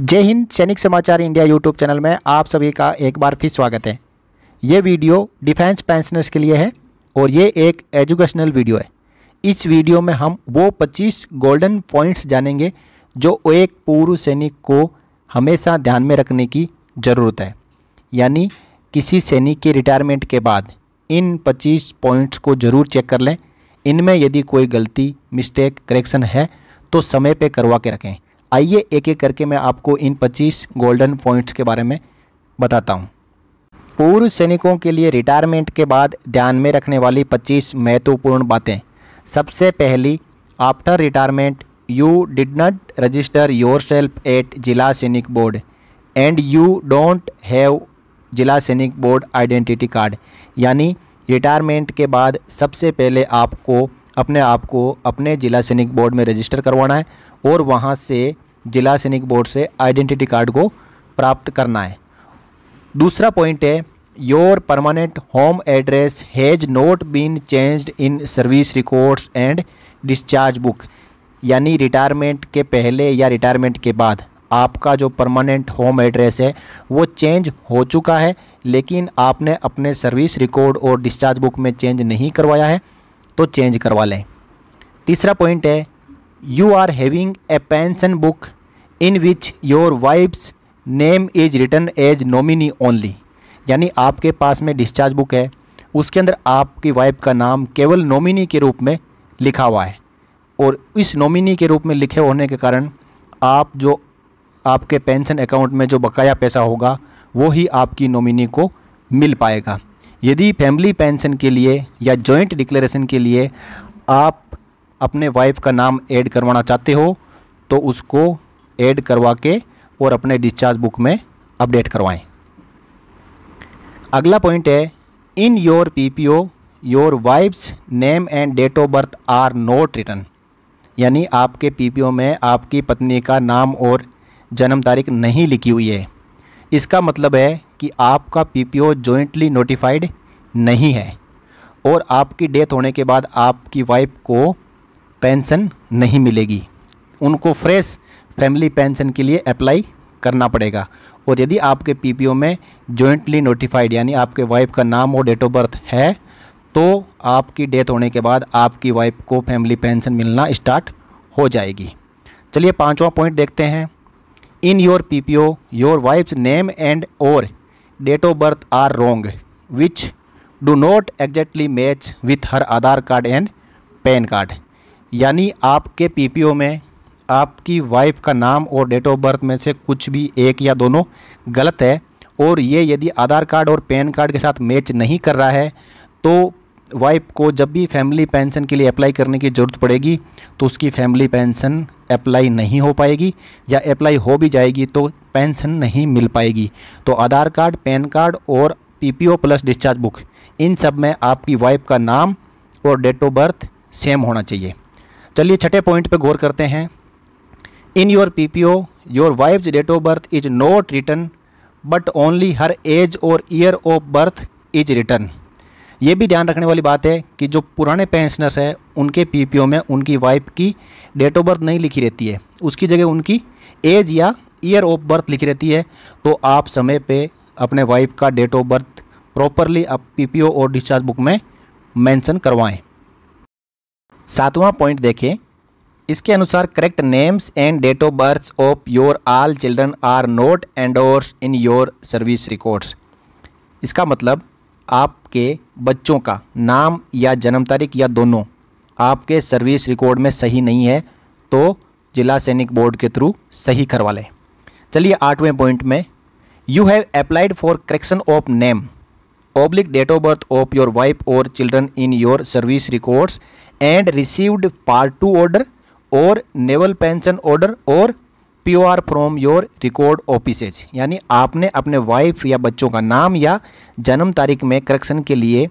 जय हिंद सैनिक समाचार इंडिया यूट्यूब चैनल में आप सभी का एक बार फिर स्वागत है ये वीडियो डिफेंस पेंशनर्स के लिए है और ये एक एजुकेशनल वीडियो है इस वीडियो में हम वो 25 गोल्डन पॉइंट्स जानेंगे जो एक पूर्व सैनिक को हमेशा ध्यान में रखने की ज़रूरत है यानी किसी सैनिक के रिटायरमेंट के बाद इन पच्चीस पॉइंट्स को ज़रूर चेक कर लें इनमें यदि कोई गलती मिस्टेक करेक्शन है तो समय पर करवा के रखें आइए एक एक करके मैं आपको इन 25 गोल्डन पॉइंट्स के बारे में बताता हूँ पूर्व सैनिकों के लिए रिटायरमेंट के बाद ध्यान में रखने वाली 25 महत्वपूर्ण बातें सबसे पहली after retirement you did not register yourself at Zila सैनिक board and you don't have Zila सैनिक बोर्ड आइडेंटिटी कार्ड यानी रिटायरमेंट के बाद सबसे पहले आपको अपने आप को अपने जिला सैनिक बोर्ड में रजिस्टर करवाना है और वहाँ से जिला सैनिक बोर्ड से आइडेंटिटी कार्ड को प्राप्त करना है दूसरा पॉइंट है your permanent home address has not been changed in service records and discharge book यानी रिटायरमेंट के पहले या रिटायरमेंट के बाद आपका जो परमानेंट होम एड्रेस है वो चेंज हो चुका है लेकिन आपने अपने सर्विस रिकॉर्ड और डिस्चार्ज बुक में चेंज नहीं करवाया है तो चेंज करवा लें तीसरा पॉइंट है you are having a pension book in which your wife's name is written as nominee only यानी आपके पास में डिस्चार्ज बुक है उसके अंदर आपकी वाइफ का नाम केवल नॉमिनी के रूप में लिखा हुआ है और इस नॉमिनी के रूप में लिखे होने के कारण आप जो आपके पेंशन अकाउंट में जो बकाया पैसा होगा वो ही आपकी नॉमिनी को मिल पाएगा यदि फैमिली पेंशन के लिए या जॉइंट डिक्लेरेशन के लिए आप अपने वाइफ का नाम ऐड करवाना चाहते हो तो उसको ऐड करवा के और अपने डिस्चार्ज बुक में अपडेट करवाएं अगला पॉइंट है in your PPO your wife's name and date of birth are not written यानी आपके पीपीओ में आपकी पत्नी का नाम और जन्म तारीख नहीं लिखी हुई है इसका मतलब है कि आपका पीपीओ जॉइंटली नोटिफाइड नहीं है और आपकी डेथ होने के बाद आपकी वाइफ को पेंशन नहीं मिलेगी उनको फ्रेश फैमिली पेंशन के लिए अप्लाई करना पड़ेगा और यदि आपके पीपीओ में जॉइंटली नोटिफाइड यानी आपके वाइफ का नाम और डेट ऑफ बर्थ है तो आपकी डेथ होने के बाद आपकी वाइफ को फैमिली पेंशन मिलना स्टार्ट हो जाएगी चलिए पांचवा पॉइंट देखते हैं in your P P O your wife's name and और date of birth are wrong which do not exactly match with her Aadhaar card and PAN card यानी आपके पीपीओ में आपकी वाइफ का नाम और डेट ऑफ बर्थ में से कुछ भी एक या दोनों गलत है और ये यदि आधार कार्ड और पैन कार्ड के साथ मैच नहीं कर रहा है तो वाइफ को जब भी फैमिली पेंशन के लिए अप्लाई करने की ज़रूरत पड़ेगी तो उसकी फैमिली पेंशन अप्लाई नहीं हो पाएगी या अप्लाई हो भी जाएगी तो पेंशन नहीं मिल पाएगी तो आधार कार्ड पैन कार्ड और पीपीओ प्लस डिस्चार्ज बुक इन सब में आपकी वाइफ का नाम और डेट ऑफ बर्थ सेम होना चाहिए चलिए छठे पॉइंट पे गौर करते हैं in your P P O your wife's date of birth is not written but only her age और year of birth is written ये भी ध्यान रखने वाली बात है कि जो पुराने पेंशनर्स हैं उनके पीपीओ में उनकी वाइफ की डेट ऑफ बर्थ नहीं लिखी रहती है उसकी जगह उनकी एज या ईयर ऑफ बर्थ लिखी रहती है तो आप समय पे अपने वाइफ का डेट ऑफ बर्थ प्रॉपरली आप पीपीओ और डिस्चार्ज बुक में मेंशन करवाएं सातवां पॉइंट देखें इसके अनुसार correct names and date of birth of your all children are not endorsed in your service records इसका मतलब आपके बच्चों का नाम या जन्म तारीख या दोनों आपके सर्विस रिकॉर्ड में सही नहीं है तो जिला सैनिक बोर्ड के थ्रू सही करवा लें चलिए आठवें पॉइंट में you have applied for correction of name public date of birth of your wife और children in your service records and received part two order और नेवल पेंशन ऑर्डर और P O R from your record offices यानी आपने अपने wife या बच्चों का नाम या जन्म तारीख में करेक्शन के लिए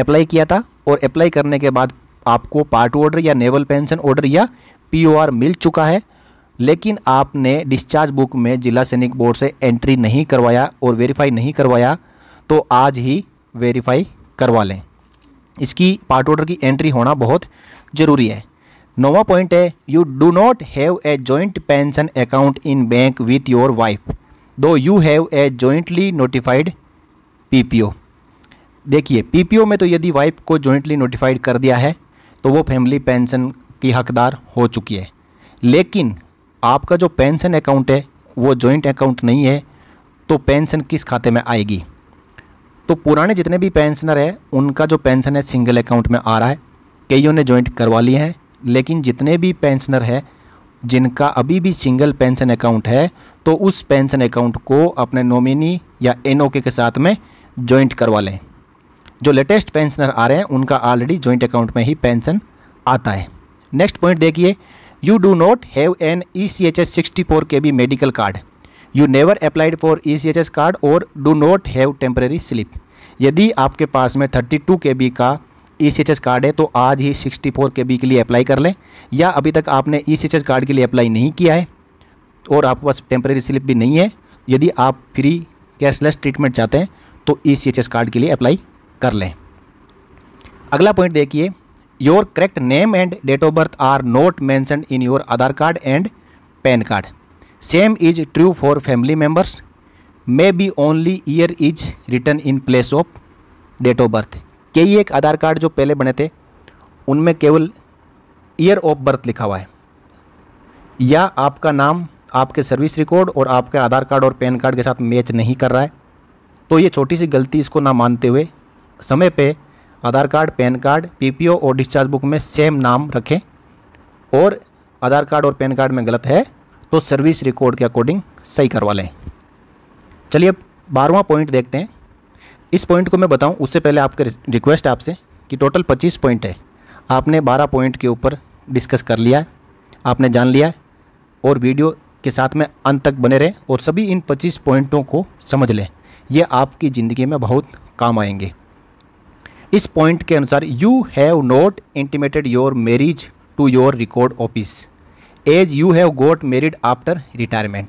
अप्लाई किया था और अप्लाई करने के बाद आपको पार्ट ऑर्डर या नेवल पेंशन ऑर्डर या पी ओ आर मिल चुका है लेकिन आपने डिस्चार्ज बुक में जिला सैनिक बोर्ड से एंट्री नहीं करवाया और वेरीफाई नहीं करवाया तो आज ही वेरीफाई करवा लें इसकी पार्ट ऑर्डर की एंट्री होना बहुत ज़रूरी है नोवा पॉइंट है you do not have a joint pension account in bank with your wife though you have a jointly notified PPO देखिए पीपीओ में तो यदि वाइफ को जॉइंटली नोटिफाइड कर दिया है तो वो फैमिली पेंशन की हकदार हो चुकी है लेकिन आपका जो पेंशन अकाउंट है वो जॉइंट अकाउंट नहीं है तो पेंशन किस खाते में आएगी तो पुराने जितने भी पेंशनर हैं उनका जो पेंशन है सिंगल अकाउंट में आ रहा है कईयों ने ज्वाइंट करवा लिए हैं लेकिन जितने भी पेंशनर हैं जिनका अभी भी सिंगल पेंशन अकाउंट है तो उस पेंशन अकाउंट को अपने नॉमिनी या एन के साथ में ज्वाइंट करवा लें जो लेटेस्ट पेंशनर आ रहे हैं उनका ऑलरेडी ज्वाइंट अकाउंट में ही पेंशन आता है नेक्स्ट पॉइंट देखिए you do not have an E C H S sixty four K B medical card you never applied for E C H S card और do not have temporary slip यदि आपके पास में thirty two K B का E C H S card है तो आज ही सिक्सटी फोर के बी के लिए अप्लाई कर लें या अभी तक आपने E C H S card के लिए अप्लाई नहीं किया है और आपके पास टेम्प्रेरी स्लिप भी नहीं है यदि आप फ्री कैशलेस ट्रीटमेंट चाहते हैं तो E C H S card के लिए अप्लाई कर लें अगला पॉइंट देखिए your correct name and date of birth are not mentioned in your Aadhaar card and PAN card same is true for family members may be only year is written in place of date of birth कई एक आधार card जो पहले बने थे उनमें केवल year of birth लिखा हुआ है या आपका नाम आपके सर्विस रिकॉर्ड और आपके आधार कार्ड और पैन कार्ड के साथ मैच नहीं कर रहा है तो ये छोटी सी गलती इसको ना मानते हुए समय पे Aadhaar card PAN card PPO और डिस्चार्ज बुक में सेम नाम रखें और आधार कार्ड और पैन कार्ड में गलत है तो सर्विस रिकॉर्ड के अकॉर्डिंग सही करवा लें चलिए अब बारहवा पॉइंट देखते हैं इस पॉइंट को मैं बताऊं उससे पहले आपके रिक्वेस्ट आपसे कि टोटल पच्चीस पॉइंट है आपने बारह पॉइंट के ऊपर डिस्कस कर लिया है आपने जान लिया है और वीडियो के साथ में अंत तक बने रहें और सभी इन पच्चीस पॉइंटों को समझ लें ये आपकी ज़िंदगी में बहुत काम आएंगे इस पॉइंट के अनुसार you have not intimated your marriage to your record office as you have got married after retirement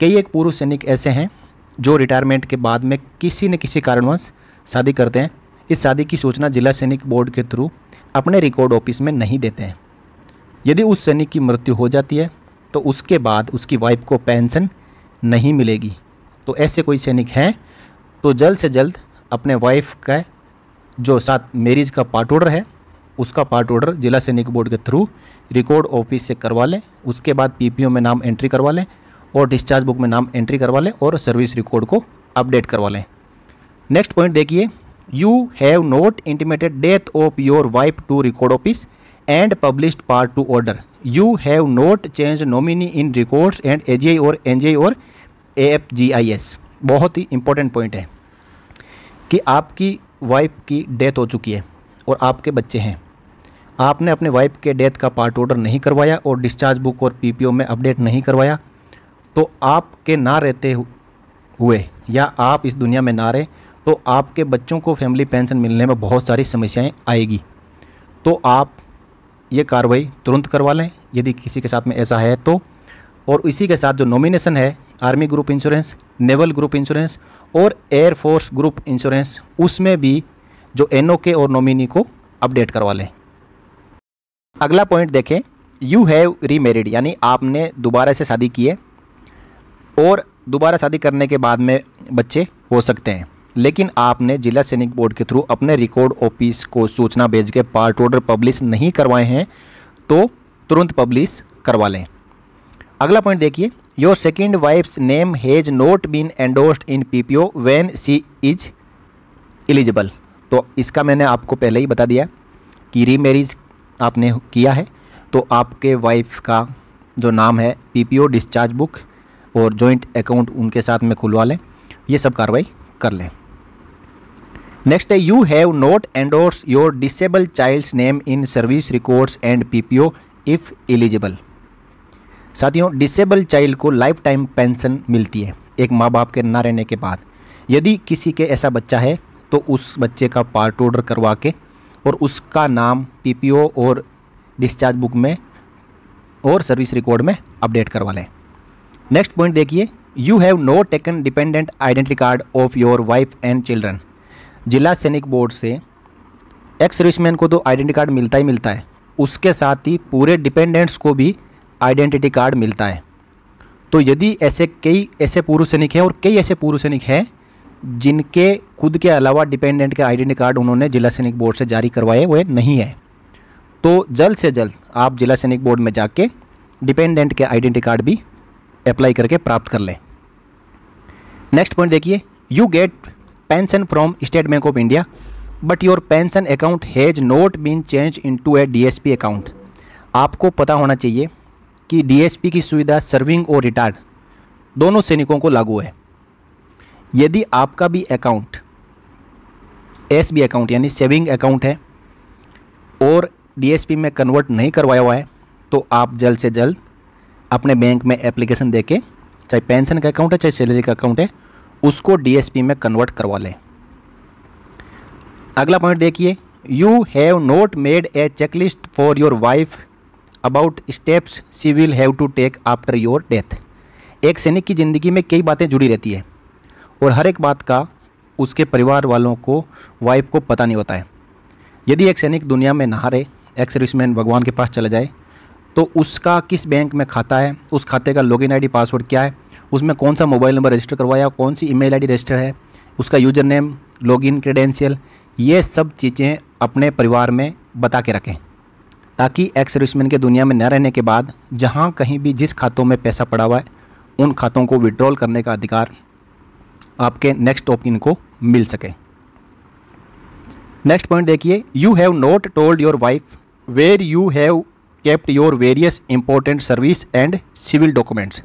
कई एक पूर्व सैनिक ऐसे हैं जो रिटायरमेंट के बाद में किसी न किसी कारणवश शादी करते हैं इस शादी की सूचना जिला सैनिक बोर्ड के थ्रू अपने रिकॉर्ड ऑफिस में नहीं देते हैं यदि उस सैनिक की मृत्यु हो जाती है तो उसके बाद उसकी वाइफ को पेंशन नहीं मिलेगी तो ऐसे कोई सैनिक हैं तो जल्द से जल्द अपने वाइफ का जो साथ मेरिज का पार्ट ऑर्डर है उसका पार्ट ऑर्डर जिला सैनिक बोर्ड के थ्रू रिकॉर्ड ऑफिस से करवा लें उसके बाद पीपीओ में नाम एंट्री करवा लें और डिस्चार्ज बुक में नाम एंट्री करवा लें और सर्विस रिकॉर्ड को अपडेट करवा लें नेक्स्ट पॉइंट देखिए you have not intimated death of your wife to record office and published part two order you have not change nominee in records and A और N और ए बहुत ही important point है कि आपकी wife की death हो चुकी है और आपके बच्चे हैं आपने अपने वाइफ के डेथ का पार्ट ऑर्डर नहीं करवाया और डिस्चार्ज बुक और पीपीओ में अपडेट नहीं करवाया तो आपके ना रहते हुए या आप इस दुनिया में ना रहे तो आपके बच्चों को फैमिली पेंशन मिलने में बहुत सारी समस्याएं आएगी तो आप ये कार्रवाई तुरंत करवा लें यदि किसी के साथ में ऐसा है तो और इसी के साथ जो नॉमिनेशन है army group insurance naval group insurance और एयरफोर्स ग्रुप इंश्योरेंस उसमें भी जो एनओके और नॉमिनी को अपडेट करवा लें अगला पॉइंट देखें यू हैव रीमेरिड यानी आपने दोबारा से शादी की है और दोबारा शादी करने के बाद में बच्चे हो सकते हैं लेकिन आपने जिला सैनिक बोर्ड के थ्रू अपने रिकॉर्ड ऑफिस को सूचना भेज के पार्ट ऑर्डर पब्लिश नहीं करवाए हैं तो तुरंत पब्लिश करवा लें अगला पॉइंट देखिए your second wife's name has not been endorsed in P P O when she is eligible तो इसका मैंने आपको पहले ही बता दिया कि रीमेरिज आपने किया है तो आपके वाइफ का जो नाम है पीपीओ डिस्चार्ज बुक और जॉइंट अकाउंट उनके साथ में खुलवा लें ये सब कार्रवाई कर लें नेक्स्ट है you have not endorse your disable child's name in service records and PPO if eligible साथियों डिसेबल चाइल्ड को लाइफ टाइम पेंशन मिलती है एक माँ बाप के ना रहने के बाद यदि किसी के ऐसा बच्चा है तो उस बच्चे का पार्ट ऑर्डर करवा के और उसका नाम पीपीओ और डिस्चार्ज बुक में और सर्विस रिकॉर्ड में अपडेट करवा लें नेक्स्ट पॉइंट देखिए you have no taken dependent identity card of your wife and children जिला सैनिक बोर्ड से एक्स सर्विसमैन को तो आइडेंटिटी कार्ड मिलता ही मिलता है उसके साथ ही पूरे डिपेंडेंट्स को भी आइडेंटिटी कार्ड मिलता है तो यदि ऐसे कई ऐसे पूर्व सैनिक हैं और कई ऐसे पूर्व सैनिक हैं जिनके खुद के अलावा डिपेंडेंट के आइडेंटी कार्ड उन्होंने जिला सैनिक बोर्ड से जारी करवाए हुए नहीं है तो जल्द से जल्द आप जिला सैनिक बोर्ड में जाके डिपेंडेंट के आइडेंटी कार्ड भी अप्लाई करके प्राप्त कर लें नेक्स्ट पॉइंट देखिए you get pension from State Bank of India but your pension account has not been change into A D account आपको पता होना चाहिए कि डी की सुविधा सर्विंग और रिटायर्ड दोनों सैनिकों को लागू है यदि आपका भी अकाउंट एस बी अकाउंट यानी सेविंग अकाउंट है और डीएसपी में कन्वर्ट नहीं करवाया हुआ है तो आप जल्द से जल्द अपने बैंक में एप्लीकेशन दे के चाहे पेंशन का अकाउंट है चाहे सैलरी का अकाउंट है उसको डीएसपी में कन्वर्ट करवा लें अगला पॉइंट देखिए you have not made a checklist for your wife about steps she will have to take after your death एक सैनिक की ज़िंदगी में कई बातें जुड़ी रहती है और हर एक बात का उसके परिवार वालों को वाइफ को पता नहीं होता है यदि एक सैनिक दुनिया में नहारे एक सर्विसमैन भगवान के पास चला जाए तो उसका किस बैंक में खाता है उस खाते का लॉगिन आईडी पासवर्ड क्या है उसमें कौन सा मोबाइल नंबर रजिस्टर करवाया कौन सी ईमेल आईडी रजिस्टर है उसका यूजर नेम लॉगिन क्रेडेंशियल ये सब चीज़ें अपने परिवार में बता के रखें ताकि एक्स सर्विसमैन के दुनिया में न रहने के बाद जहाँ कहीं भी जिस खातों में पैसा पड़ा हुआ है उन खातों को विड्रॉल करने का अधिकार आपके नेक्स्ट ओपिनियन को मिल सके नेक्स्ट पॉइंट देखिए you have not told your wife where you have kept your various important service and civil documents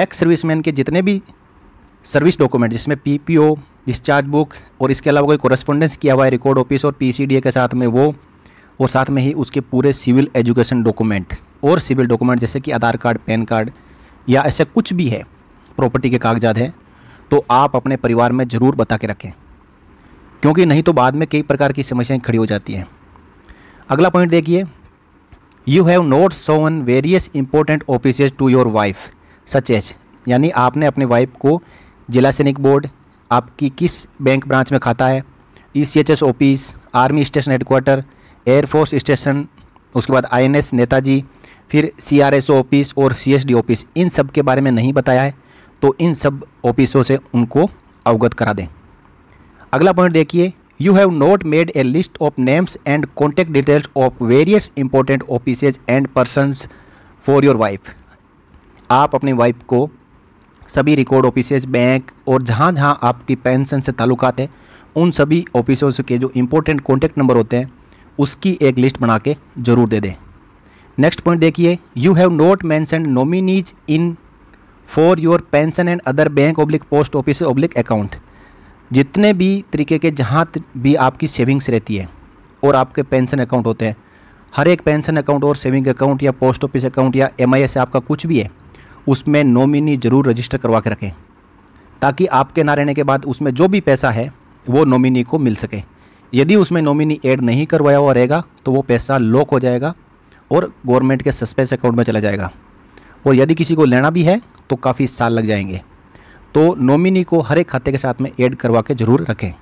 ex serviceman के जितने भी सर्विस डॉक्यूमेंट जिसमें पीपीओ डिस्चार्ज बुक और इसके अलावा कोई कॉरेस्पॉन्डेंस किया हुआ है रिकॉर्ड ऑफिस और पीसीडीए के साथ में वो और साथ में ही उसके पूरे सिविल एजुकेशन डॉक्यूमेंट और सिविल डॉक्यूमेंट जैसे कि आधार कार्ड पैन कार्ड या ऐसे कुछ भी है प्रॉपर्टी के कागजात है तो आप अपने परिवार में ज़रूर बता के रखें क्योंकि नहीं तो बाद में कई प्रकार की समस्याएं खड़ी हो जाती हैं अगला पॉइंट देखिए you have not sown various important office to your wife such H यानी आपने अपने वाइफ को जिला सैनिक बोर्ड आपकी किस बैंक ब्रांच में खाता है E C H S office army station headquarter air force station उसके बाद आई एन एस नेताजी फिर C R S O office और सी एस डी ऑफिस इन सब के बारे में नहीं बताया है तो इन सब ऑफिसों से उनको अवगत करा दें अगला पॉइंट देखिए you have not made a list of names and contact details of various important office and person for your wife आप अपनी वाइफ को सभी रिकॉर्ड ऑफिसेज बैंक और जहाँ जहाँ आपकी पेंशन से ताल्लुकात है उन सभी ऑफिसों के जो इम्पोर्टेंट कॉन्टैक्ट नंबर होते हैं उसकी एक लिस्ट बना के जरूर दे दें नेक्स्ट पॉइंट देखिए you have not mention nominees in for your pension and other bank oblique post office oblique account जितने भी तरीके के जहाँ भी आपकी सेविंग्स रहती है और आपके पेंशन अकाउंट होते हैं हर एक पेंशन अकाउंट और सेविंग अकाउंट या पोस्ट ऑफिस अकाउंट या एम आई एस आपका कुछ भी है उसमें नॉमिनी ज़रूर रजिस्टर करवा के रखें ताकि आपके ना रहने के बाद उसमें जो भी पैसा है वो नॉमिनी को मिल सके यदि उसमें नॉमिनी ऐड नहीं करवाया हुआ रहेगा तो वो पैसा लॉक हो जाएगा और गवर्नमेंट के सस्पेंस अकाउंट में चला जाएगा और यदि किसी को लेना भी है तो काफ़ी साल लग जाएंगे तो नॉमिनी को हर एक खाते के साथ में ऐड करवा के जरूर रखें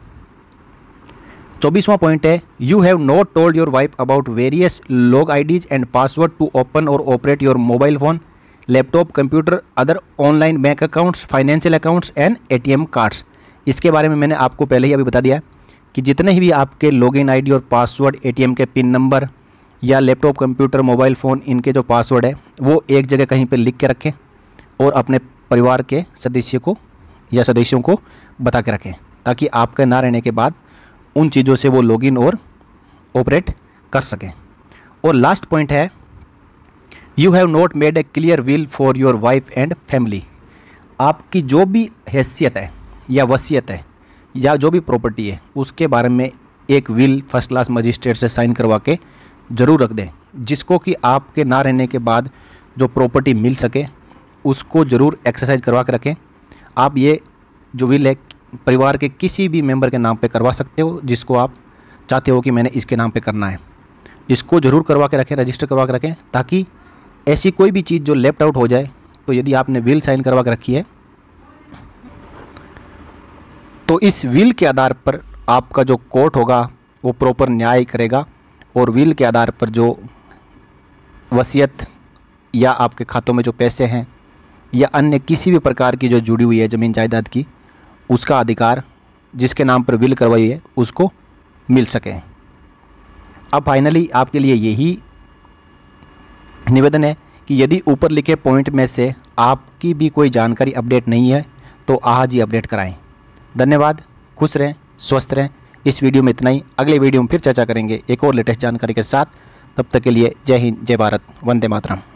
चौबीसवां पॉइंट है you have not told your wife about various log IDs and password to open और operate your mobile phone laptop computer other online bank accounts financial accounts and ATM cards इसके बारे में मैंने आपको पहले ही अभी बता दिया कि जितने ही भी आपके लॉग इन और पासवर्ड ए के पिन नंबर या लैपटॉप कंप्यूटर मोबाइल फ़ोन इनके जो पासवर्ड है वो एक जगह कहीं पर लिख के रखें और अपने परिवार के सदस्य को या सदस्यों को बता के रखें ताकि आपके ना रहने के बाद उन चीज़ों से वो लॉगिन और ऑपरेट कर सकें और लास्ट पॉइंट है you have not made a clear will for your wife and family आपकी जो भी हैसियत है या वसीयत है या जो भी प्रॉपर्टी है उसके बारे में एक विल फर्स्ट क्लास मजिस्ट्रेट से साइन करवा के ज़रूर रख दें जिसको कि आपके ना रहने के बाद जो प्रॉपर्टी मिल सके उसको ज़रूर एक्सरसाइज करवा के रखें आप ये जो विल है परिवार के किसी भी मेंबर के नाम पे करवा सकते हो जिसको आप चाहते हो कि मैंने इसके नाम पे करना है इसको ज़रूर करवा के रखें रजिस्टर करवा के रखें ताकि ऐसी कोई भी चीज़ जो लेफ्ट आउट हो जाए तो यदि आपने विल साइन करवा के रखी है तो इस विल के आधार पर आपका जो कोर्ट होगा वो प्रॉपर न्याय करेगा और विल के आधार पर जो वसीयत या आपके खातों में जो पैसे हैं या अन्य किसी भी प्रकार की जो जुड़ी हुई है ज़मीन जायदाद की उसका अधिकार जिसके नाम पर विल करवाई है उसको मिल सके अब फाइनली आपके लिए यही निवेदन है कि यदि ऊपर लिखे पॉइंट में से आपकी भी कोई जानकारी अपडेट नहीं है तो आज ही अपडेट कराएं धन्यवाद खुश रहें स्वस्थ रहें इस वीडियो में इतना ही अगले वीडियो में फिर चर्चा करेंगे एक और लेटेस्ट जानकारी के साथ तब तक के लिए जय हिंद जय भारत वंदे मातरम